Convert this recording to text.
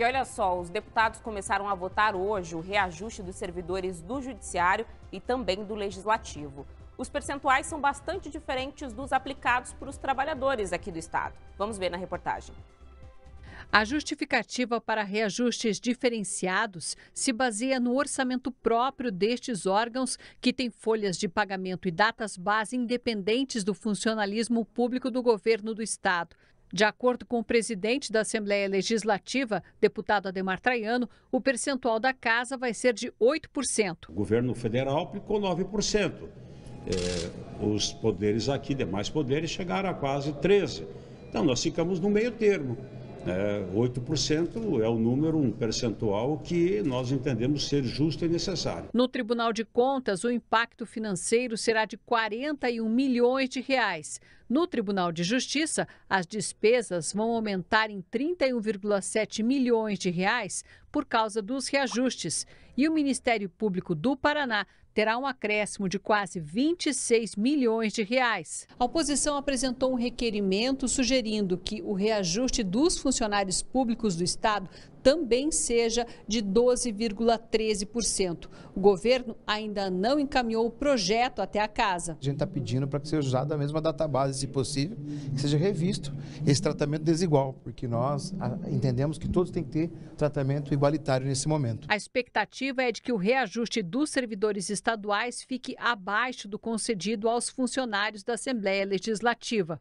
E olha só, os deputados começaram a votar hoje o reajuste dos servidores do Judiciário e também do Legislativo. Os percentuais são bastante diferentes dos aplicados para os trabalhadores aqui do Estado. Vamos ver na reportagem. A justificativa para reajustes diferenciados se baseia no orçamento próprio destes órgãos, que tem folhas de pagamento e datas base independentes do funcionalismo público do governo do Estado. De acordo com o presidente da Assembleia Legislativa, deputado Ademar Traiano, o percentual da casa vai ser de 8%. O governo federal aplicou 9%. É, os poderes aqui, demais poderes, chegaram a quase 13%. Então, nós ficamos no meio termo. É, 8% é o número, um percentual que nós entendemos ser justo e necessário. No Tribunal de Contas, o impacto financeiro será de 41 milhões de reais. No Tribunal de Justiça, as despesas vão aumentar em 31,7 milhões de reais por causa dos reajustes, e o Ministério Público do Paraná terá um acréscimo de quase 26 milhões de reais. A oposição apresentou um requerimento sugerindo que o reajuste dos funcionários públicos do Estado também seja de 12,13%. O governo ainda não encaminhou o projeto até a casa. A gente está pedindo para que seja usada a mesma database, se possível, que seja revisto esse tratamento desigual, porque nós ah, entendemos que todos têm que ter tratamento igualitário nesse momento. A expectativa é de que o reajuste dos servidores estaduais fique abaixo do concedido aos funcionários da Assembleia Legislativa.